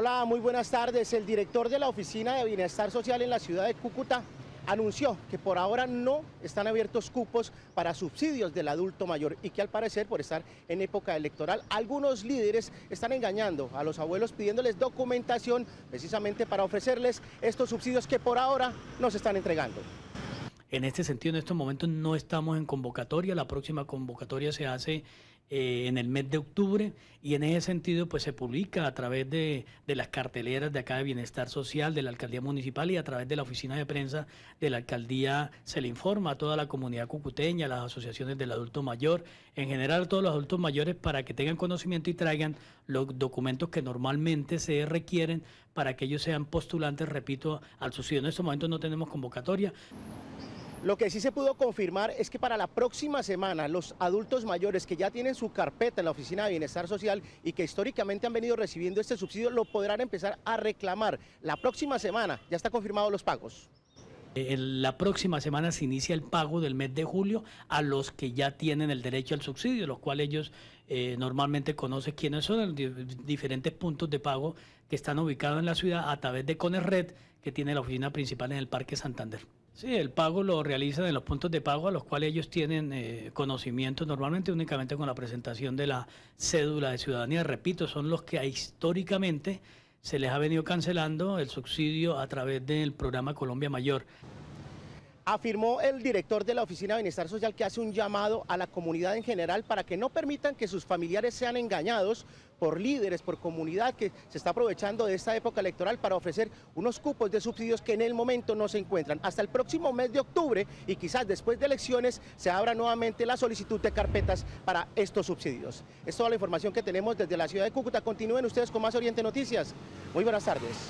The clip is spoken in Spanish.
Hola, muy buenas tardes. El director de la Oficina de Bienestar Social en la ciudad de Cúcuta anunció que por ahora no están abiertos cupos para subsidios del adulto mayor y que al parecer por estar en época electoral algunos líderes están engañando a los abuelos pidiéndoles documentación precisamente para ofrecerles estos subsidios que por ahora no se están entregando. En este sentido, en estos momentos no estamos en convocatoria, la próxima convocatoria se hace eh, en el mes de octubre y en ese sentido pues se publica a través de, las carteleras de acá de Bienestar Social de la Alcaldía Municipal y a través de la oficina de prensa de la Alcaldía se le informa a toda la comunidad cucuteña, las asociaciones del adulto mayor, en general todos los adultos mayores para que tengan conocimiento y traigan los documentos que normalmente se requieren para que ellos sean postulantes, repito, al subsidio. En estos momentos no tenemos convocatoria. Lo que sí se pudo confirmar es que para la próxima semana los adultos mayores que ya tienen su carpeta en la Oficina de Bienestar Social y que históricamente han venido recibiendo este subsidio lo podrán empezar a reclamar. La próxima semana ya está confirmado los pagos. Eh, la próxima semana se inicia el pago del mes de julio a los que ya tienen el derecho al subsidio, los cuales ellos eh, normalmente conocen quiénes son, los diferentes puntos de pago que están ubicados en la ciudad a través de Conerred, que tiene la oficina principal en el Parque Santander. Sí, el pago lo realizan en los puntos de pago a los cuales ellos tienen eh, conocimiento normalmente únicamente con la presentación de la cédula de ciudadanía. Repito, son los que históricamente se les ha venido cancelando el subsidio a través del programa Colombia Mayor afirmó el director de la Oficina de Bienestar Social que hace un llamado a la comunidad en general para que no permitan que sus familiares sean engañados por líderes, por comunidad que se está aprovechando de esta época electoral para ofrecer unos cupos de subsidios que en el momento no se encuentran. Hasta el próximo mes de octubre y quizás después de elecciones se abra nuevamente la solicitud de carpetas para estos subsidios. Es toda la información que tenemos desde la ciudad de Cúcuta. Continúen ustedes con más Oriente Noticias. Muy buenas tardes.